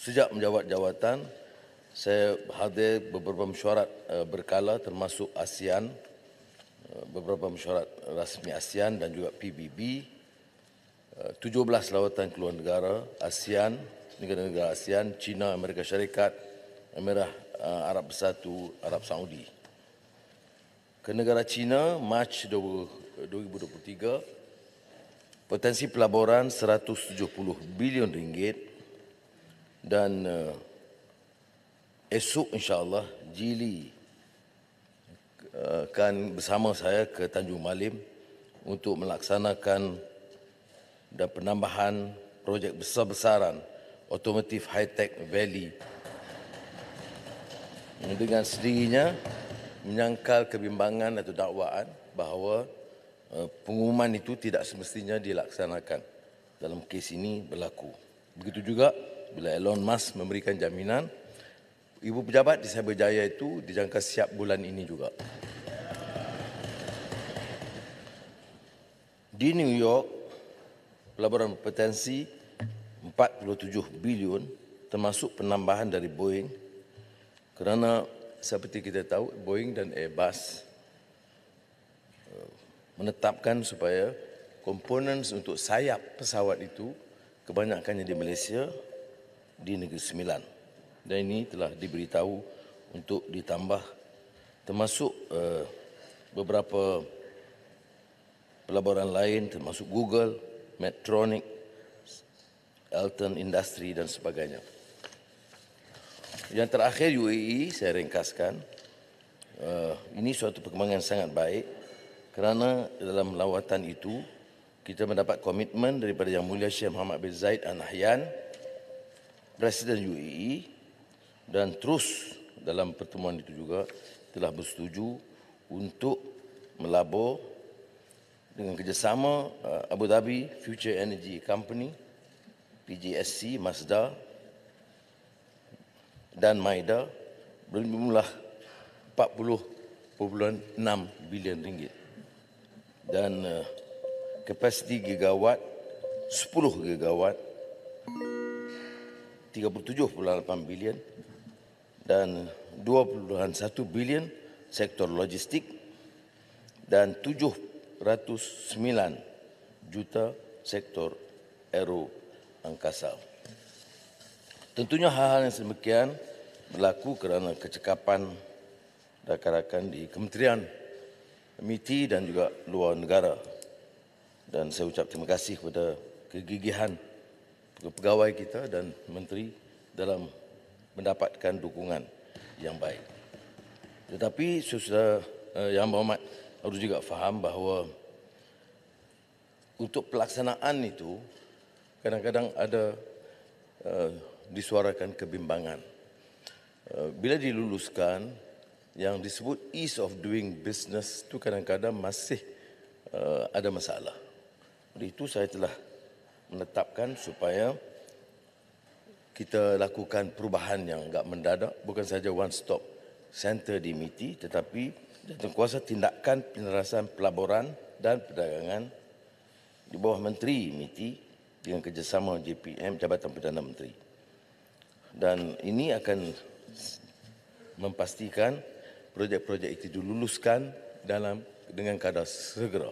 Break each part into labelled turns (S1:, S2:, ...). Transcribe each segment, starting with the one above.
S1: sejak menjawat jawatan saya hadir beberapa mesyuarat eh, berkala termasuk ASEAN eh, beberapa mesyuarat rasmi ASEAN dan juga PBB 17 eh, lawatan ke luar negara ASEAN negara-negara ASEAN China Amerika Syarikat Emirah Arab Bersatu Arab Saudi ke negara China Mac 2023 potensi pelaburan 170 bilion ringgit dan uh, esok insyaallah Jili uh, akan bersama saya ke Tanjung Malim untuk melaksanakan dan penambahan projek besar-besaran Automotive High Tech Valley dengan sendirinya menyangkal kebimbangan atau dakwaan bahawa uh, pengumuman itu tidak semestinya dilaksanakan dalam kes ini berlaku begitu juga bila Elon Musk memberikan jaminan ibu pejabat di Cyberjaya itu dijangka siap bulan ini juga. Di New York, pelaburan potensi 47 bilion termasuk penambahan dari Boeing kerana seperti kita tahu Boeing dan Airbus eh, menetapkan supaya komponen untuk sayap pesawat itu kebanyakannya di Malaysia di Negeri Sembilan dan ini telah diberitahu untuk ditambah termasuk uh, beberapa pelaburan lain termasuk Google, Medtronic, Elton Industri dan sebagainya. Yang terakhir UAE saya ringkaskan uh, ini suatu perkembangan sangat baik kerana dalam lawatan itu kita mendapat komitmen daripada Yang Mulia Syekh Muhammad bin Zaid Al Nahyan Presiden UAE dan terus dalam pertemuan itu juga telah bersetuju untuk melabur dengan kerjasama uh, Abu Dhabi Future Energy Company PJSC Mazda dan Maida berjumlah 40.6 bilion ringgit dan uh, kapasiti gigawatt 10 gigawatt 37.8 bilion dan 21 bilion sektor logistik dan 709 juta sektor aero angkasa. Tentunya hal-hal yang semekian berlaku kerana kecekapan rakan-rakan di Kementerian MITI dan juga luar negara. Dan saya ucap terima kasih kepada kegigihan pegawai kita dan menteri dalam mendapatkan dukungan yang baik. Tetapi susah eh, yang berhormat harus juga faham bahawa untuk pelaksanaan itu kadang-kadang ada eh, disuarakan kebimbangan. Eh, bila diluluskan yang disebut ease of doing business itu kadang-kadang masih ada masalah. Oleh itu saya telah menetapkan supaya kita lakukan perubahan yang enggak mendadak bukan saja one stop center di MITI tetapi jatuh kuasa tindakan penerasan pelaburan dan perdagangan di bawah menteri MITI dengan kerjasama JPM Jabatan Perdana Menteri. Dan ini akan memastikan projek-projek itu diluluskan dalam dengan kadar segera.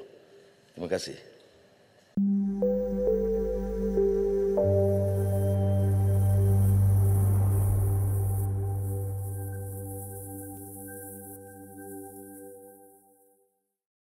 S1: Terima kasih.